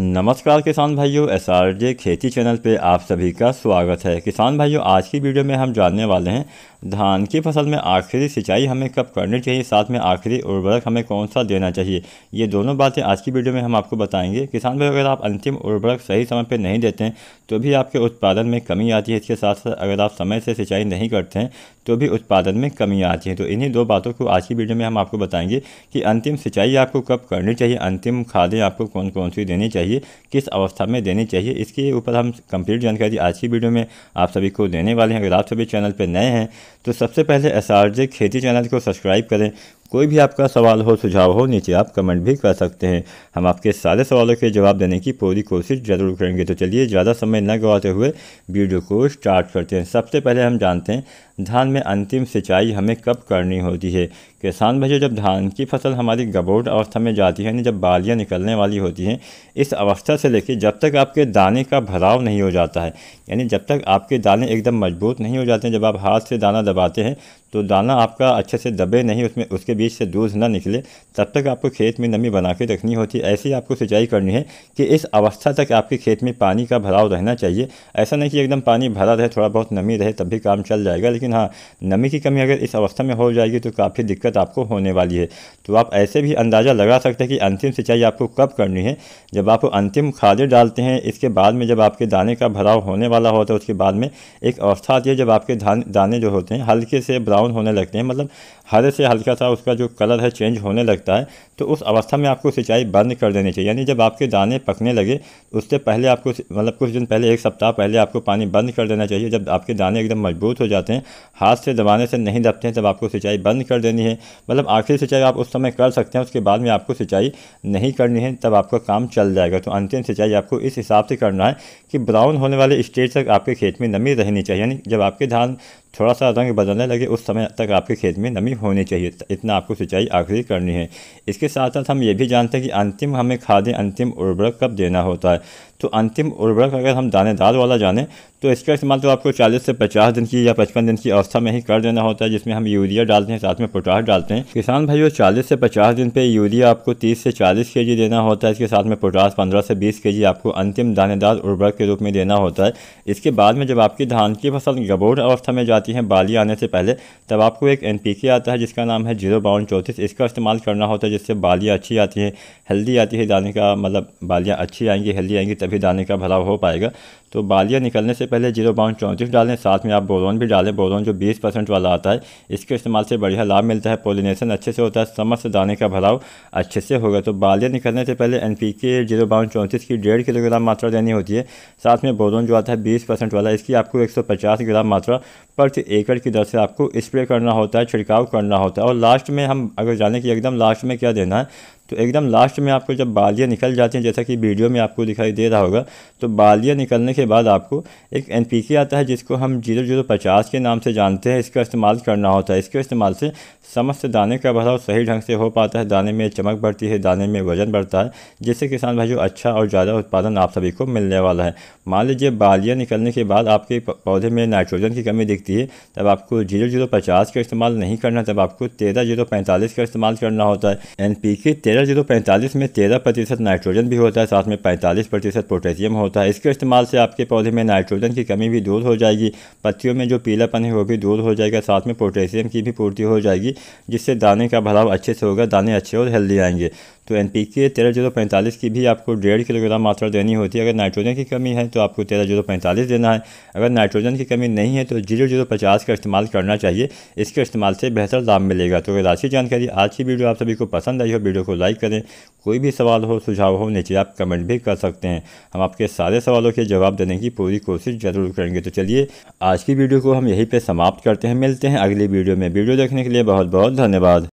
नमस्कार किसान भाइयों एस आर जे खेती चैनल पे आप सभी का स्वागत है किसान भाइयों आज की वीडियो में हम जानने वाले हैं धान की फसल में आखिरी सिंचाई हमें कब करनी चाहिए साथ में आखिरी उर्वरक हमें कौन सा देना चाहिए ये दोनों बातें आज की वीडियो में हम आपको बताएंगे किसान भाई अगर आप अंतिम उर्वरक सही समय पर नहीं देते हैं तो भी आपके उत्पादन में कमी आती है इसके साथ साथ अगर आप समय से सिंचाई नहीं करते हैं तो भी उत्पादन में कमी आती है तो इन्हीं दो बातों को आज की वीडियो में हम आपको बताएंगे कि अंतिम सिंचाई आपको कब करनी चाहिए अंतिम खादें आपको कौन कौन सी देनी चाहिए किस अवस्था में देनी चाहिए इसके ऊपर हम कंप्लीट जानकारी आज की वीडियो में आप सभी को देने वाले हैं अगर आप सभी चैनल पर नए हैं तो सबसे पहले एस खेती चैनल को सब्सक्राइब करें कोई भी आपका सवाल हो सुझाव हो नीचे आप कमेंट भी कर सकते हैं हम आपके सारे सवालों के जवाब देने की पूरी कोशिश जरूर करेंगे तो चलिए ज़्यादा समय न गवाते हुए वीडियो को स्टार्ट करते हैं सबसे पहले हम जानते हैं धान में अंतिम सिंचाई हमें कब करनी होती है किसान भाइयों जब धान की फसल हमारी गबोट अवस्था में जाती है यानी जब बालियाँ निकलने वाली होती हैं इस अवस्था से लेकर जब तक आपके दाने का भराव नहीं हो जाता है यानी जब तक आपके दाने एकदम मजबूत नहीं हो जाते हैं जब आप हाथ से दाना दबाते हैं तो दाना आपका अच्छे से दबे नहीं उसमें उसके बीच से दूध ना निकले तब तक आपको खेत में नमी बना के रखनी होती है ऐसी आपको सिंचाई करनी है कि इस अवस्था तक आपके खेत में पानी का भराव रहना चाहिए ऐसा नहीं कि एकदम पानी भरा रहे थोड़ा बहुत नमी रहे तब भी काम चल जाएगा लेकिन हाँ नमी की कमी अगर इस अवस्था में हो जाएगी तो काफ़ी दिक्कत दिक्कत तो आपको होने वाली है तो आप ऐसे भी अंदाज़ा लगा सकते हैं कि अंतिम सिंचाई आपको कब करनी है जब आप अंतिम खादें डालते हैं इसके बाद में जब आपके दाने का भराव होने वाला होता है उसके बाद में एक अवस्था आती है जब आपके धान दाने जो होते हैं हल्के से ब्राउन होने लगते हैं मतलब हरे से हल्का सा उसका जो कलर है चेंज होने लगता है तो उस अवस्था में आपको सिंचाई बंद कर देनी चाहिए यानी जब आपके दाने पकने लगे उससे पहले आपको मतलब कुछ दिन पहले एक सप्ताह पहले आपको पानी बंद कर देना चाहिए जब आपके दाने एकदम मजबूत हो जाते हैं हाथ से दबाने से नहीं दबते हैं तब आपको सिंचाई बंद कर देनी है मतलब आखिरी सिंचाई आप उस समय कर सकते हैं उसके बाद में आपको सिंचाई नहीं करनी है तब आपका काम चल जाएगा तो अंतिम सिंचाई आपको इस हिसाब से करना है कि ब्राउन होने वाले स्टेज तक आपके खेत में नमी रहनी चाहिए यानी जब आपके धान थोड़ा सा रंग बदलने लगे उस समय तक आपके खेत में नमी होनी चाहिए इतना आपको सिंचाई आखिरी करनी है इसके साथ साथ हम ये भी जानते हैं कि अंतिम हमें खादें अंतिम उर्वरक कब देना होता है तो अंतिम उर्वरक अगर हम दानेदार वाला जाने तो इसका इस्तेमाल तो आपको 40 से 50 दिन की या 55 दिन की अवस्था में ही कर देना होता है जिसमें हम यूरिया डालते हैं साथ में पोटास डालते हैं किसान भाइयों 40 से 50 दिन पे यूरिया आपको 30 से 40 केजी देना होता है इसके साथ में पोटास 15 से 20 केजी आपको अंतिम दानेदार उर्वरक के रूप में देना होता है इसके बाद में जब आपकी धान की फसल गबोर अवस्था में जाती जाती हैं बाली आने से पहले तब आपको एक एन आता है जिसका नाम है जीरो बाउंड चौंतीस इसका इस्तेमाल करना होता है जिससे बालियाँ अच्छी आती हैं हेल्दी आती है दाने का मतलब बालियाँ अच्छी आएंगी हेल्दी आएंगी तभी दाने का भराव हो पाएगा तो बालियाँ निकलने से पहले जीरो बाउंड चौंतीस डालें साथ में आप बोरोन भी डालें बोरोन जो बीस परसेंट वाला आता है इसके इस्तेमाल से बढ़िया लाभ मिलता है पोलिनेशन अच्छे से होता है समस्त दाने का भराव अच्छे से होगा तो बालियाँ निकलने से पहले एन पी के जीरो बाउंड चौंतीस की डेढ़ किलोग्राम मात्रा देनी होती है साथ में बोरोन जो आता है बीस परसेंट वाला इसकी आपको एक सौ पचास ग्राम मात्रा पर वक्त एकड़ की दर से आपको स्प्रे करना होता है छिड़काव करना होता है और लास्ट में हम अगर जाने कि एकदम लास्ट में क्या देना है तो एकदम लास्ट में आपको जब बालियाँ निकल जाती हैं जैसा कि वीडियो में आपको दिखाई दे रहा होगा तो बालियाँ निकलने के बाद आपको एक एन आता है जिसको हम जीरो जीरो पचास के नाम से जानते हैं इसका इस्तेमाल करना होता है इसके इस्तेमाल से समस्त दाने का भराव सही ढंग से हो पाता है दाने में चमक बढ़ती है दाने में वजन बढ़ता है जिससे किसान भाई जो अच्छा और ज़्यादा उत्पादन आप सभी को मिलने वाला है मान लीजिए बालियाँ निकलने के बाद आपके पौधे में नाइट्रोजन की कमी दिखती है तब आपको जीरो जीरो पचास का इस्तेमाल नहीं करना तब आपको तेरह जीरो पैंतालीस का इस्तेमाल करना होता है एन पी के तेरह तेरह जीरो पैंतालीस में तेरह प्रतिशत नाइट्रोजन भी होता है साथ में पैंतालीस प्रतिशत पोटेशियम होता है इसके इस्तेमाल से आपके पौधे में नाइट्रोजन की कमी भी दूर हो जाएगी पत्तियों में जो पीलापन है वो भी दूर हो जाएगा साथ में पोटेशियम की भी पूर्ति हो जाएगी जिससे दाने का भराव अच्छे से होगा दाने अच्छे और हेल्दी आएंगे तो एन पी के तेरह जीरो पैंतालीस की भी आपको डेढ़ किलोग्राम मात्रा देनी होती है अगर नाइट्रोजन की कमी है तो आपको तेरह जीरो पैंतालीस देना है अगर नाइट्रोजन की कमी नहीं है तो जीरो जीरो पचास का इस्तेमाल करना चाहिए इसके इस्तेमाल से बेहतर लाभ मिलेगा तो अगर राशि जानकारी आज की वीडियो आप सभी को पसंद आई हो वीडियो को लाइक करें कोई भी सवाल हो सुझाव हो नीचे आप कमेंट भी कर सकते हैं हम आपके सारे सवालों के जवाब देने की पूरी कोशिश जरूर करेंगे तो चलिए आज की वीडियो को हम यहीं पर समाप्त करते हैं मिलते हैं अगली वीडियो में वीडियो देखने के लिए बहुत बहुत धन्यवाद